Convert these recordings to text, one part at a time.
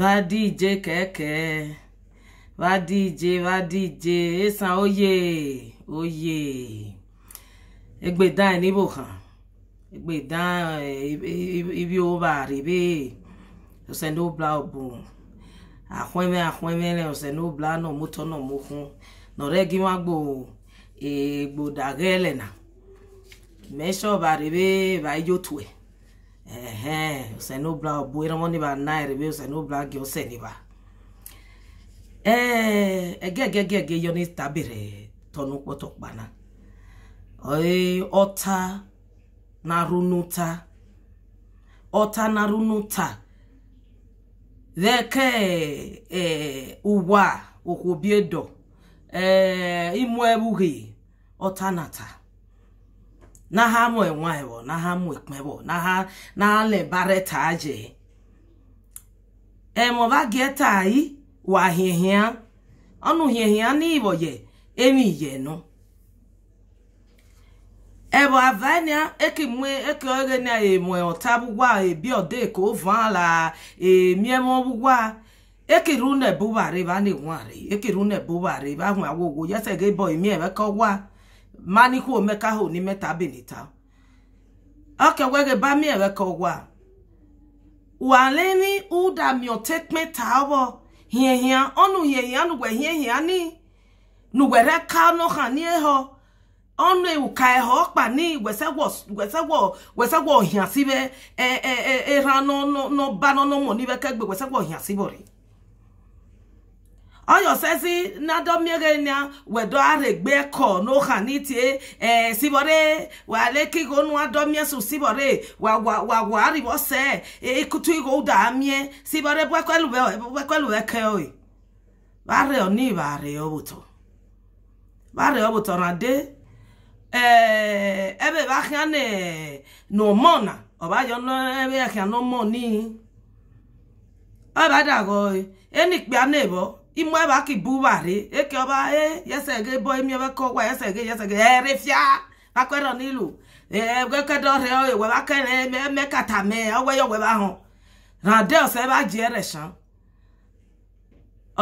wá díje kẹ̀kẹ́ wá díje wá díje ẹ̀sán oyè oyè ẹgbẹ̀dá ìníbò kan ẹgbẹ̀dá ibi owó bá rí bẹ́ẹ̀ ọ̀sẹ̀ ní ó bla ọ̀bùn àkúnmẹ́ àkúnmẹ́ rẹ̀ ọ̀sẹ̀ ní ó bla náà mo tọ́ náà mo kún nọ̀rẹ́ gí wá gbò ègbò dàgẹ́lẹ̀ náà mẹ́sọ̀ bá rí bẹ́ẹ̀ bá yóò tù ẹ̀ ẹ̀hẹ́n. o se eh, no bla o buira mo ni ba na re o se no bla ge o se ni ba eh ege ege ege ege yo ni tabire tonu poto pana oi ota na runuta ota na runuta deke eh uwa okwobiedo eh imu ebuhi ota nata na ha mụ enwanyị bụ na ha mụ ekpe bụ na ha na lebareta aje emoba geta ayi wa hihia ọnụ hihia n'igbo ye emi yenu ebo avania ekimwe ekeoge na emụ emwe otabugwa ebi ode ka ovala emiemobugwa ekirune bubari ba ni nwari e ekirune bubari ba hwa wogo yasege boy e mi ebe ka ogwa manikwa omekahụ n'ime tabilita okewegeba miereka ụwa waleni ụda miotekpeta abọ hiehia ọnụ hiehia nugwe hiehia ni nugwere ka ọnụ ha n'ihe ọnụ ewuka ihe ọkpa ni gwesegwo hiasibe era n'ọba n'ọnụ mọ n'ibe kegbe gwesegwo hiasibori oyosezi nadomirena wedoaregbe ko nohanite eh, sibore walekigonuadomiesu sibore wawaribose ikutuigoudamie sibore bwekeluwekeoi bareo ni bareo buto bareo buto rade eh, ebe bahiane nomona obayono ebe ahianomoni obadagoi e enikpeanebo imwe baki bubari eke oba e yese ge boy mi oba ko wa yese ge yese ge ere fia bakwero nilu e gwe kedo re o e, we ba kene me me kata me owe yo we ba hon rande e o se ba je re san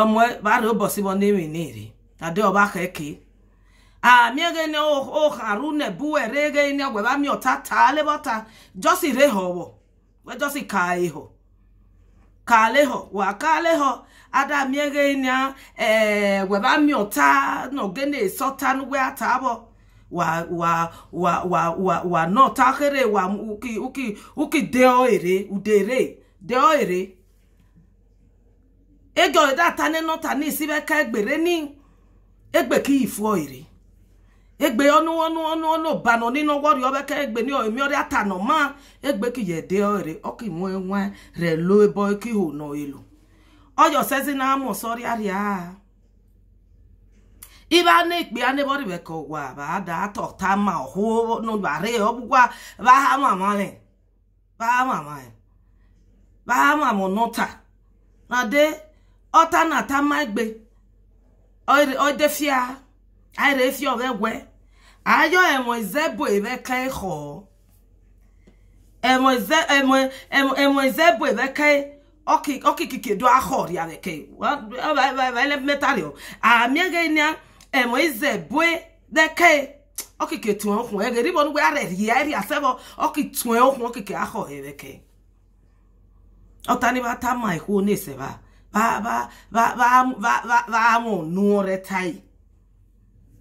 ọmọ ba ro bo si bo ni mi ni ri rande o ba ke ke a mi e ge ne o o haru ne bu ere ge ni we ba mi o tata le bota josi re ho wo we josi ka e ho kaleho wakaleho adamiegenia ee eh, webamiota nogene sotan weata abo wa wa wa wa wa wa no takere wa uki uki uki deoere udere deoere ego da tane no tani sibe ka egbere ni egbe ifu oire egbe ọnụ ọnụ ọnụ ọnụ ụbanụ nino gwọrịa obeke egbe ni emi ọrịa ta nọ ma egbe ki yede ore ọka imụ enwe relo ebe ki hụ nọ elu ọyọ sezi na amụ sọrị arịa ibe a na-ekpe anebọrị beka ụwa ba ada atọta ma ọhụ n'ụbarị ọgwụgwa ba ha mamarị ba ha mamarị ba ha mamụ nụta na de ọta na ata ma egbe ọdefia anyị refia ọgwegwe ayo emo izebo eveka eho emo ize emo emo emo izebo eveka oki oki kike do ahori aveke wa ele metalio a miege nya emo izebo deke oki ke tun ohun ege ribo nu we are ri ari asebo oki tun ohun oki ke aho eveke otani ba ta mai ho ne se ba ba ba ba ba ba ba mo nu re tai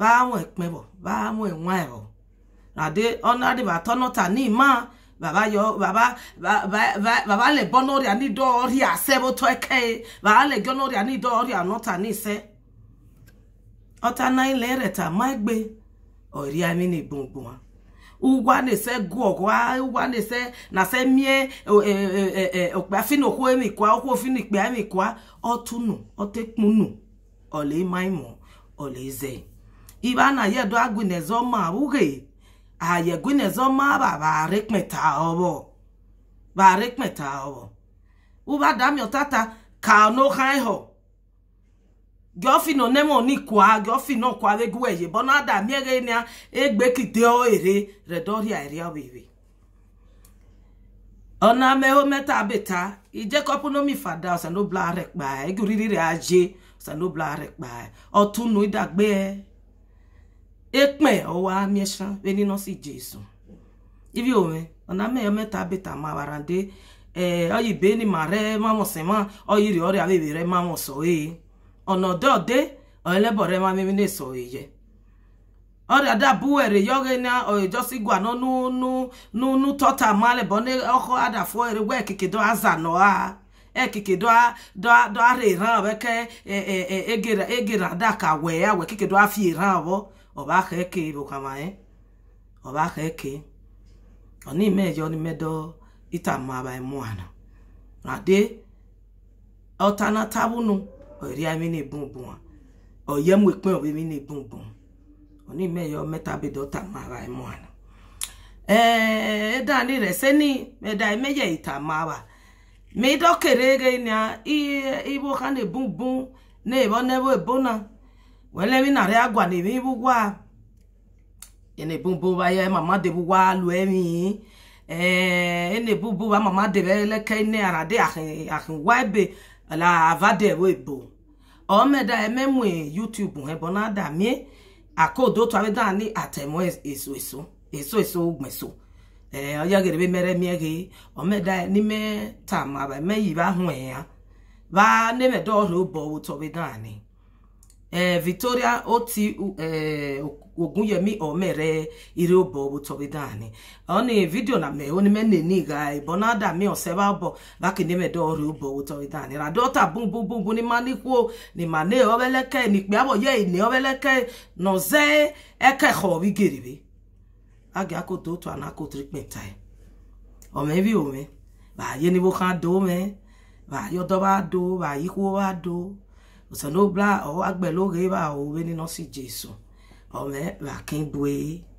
Ba mo ekpebo ba mo enwaebo na de ona de ba tono ta ni ma baba yo baba baba baba le bono ria ni do ria sebo to eke baba le gono ria ni do ria nota ni se ota na ile reta maigbe ori ami ni gbongbon wa ugwa ne se gwa ugwa ne se na se mie okpa fini okwo emi kwa okwo fini ikpe emi kwa otunu otekpunu ole maimo ole ze iba na yedo agwinezoma uge ayegwinezoma ba ba rekmeta obo ba rekmeta obo uba damio tata ka no hai ho giofi no nemo ni kwa giofi no kwa ve gueye bona da miege nia egbe kite o ere redoria ere awiwe ona meho meta beta ije kopu no mi fada osa no bla rekpa e re aje osa no bla rekpa otunu idagbe ekpe ọwa miesha veninosi jesu ivi owe ọna meyo meta beta mawara nde ee eh, oyibeni ma re mamosima oyiri ọrịa bebere mamoso ee ọnọdọde ọelebọre mamemi na-eso eye ọrịa dabuwere yoge na oyejosi gwa no nunu tota male bụ ne ọkụ adafụ ere gwa ekike do aza nọ ha ekike do ara ịra ọbụ eke eh, eh, egera ada ka wee ya wee kike do afia ịra ọbụ ọba kheke ibokamae ọba kheke oni mejo ni medo itama bai muana ade otana tabunu na ami ni bunbun oye mu ipin obi mi ni bunbun oni meyo meta be do tama bai muana eh dani re seni meda meje itama wa me do kerege ni ibo kan ebunbun ne bo nebo ebona wele mi nare agwa ne mi bugwa ene bumbu ba ye mama de bugwa lu emi eh ene bumbu ba mama de bele ke ne ara de ahin ahin waibe la avade we bo o e me da ememu youtube he bona da mi akodo to ave da ni atemo eso eso eso eso ugmeso eh oya gere be mere mi ege o me da e ni me ta ma ba me yi ba hu e ba ne me do ro bo wo to be da ni ee eh, victoria oti eh, ogunyemi omere iriobo butobidani oni video na me oni me neni ga bonada mi oseba bo laki ni me do ri obo butobidani radota bum bum bum ni mani ko ni mane obeleke ni pe abo ye ni obeleke no ze eke kho bi geribe age akoto to anako treatment time o me bi o me ba ye ni bo kan do me ba yo do ba do ba yi ko ba do Ose no bla o agbe lo reba o weni no si Jesu. Ome rakin bwe.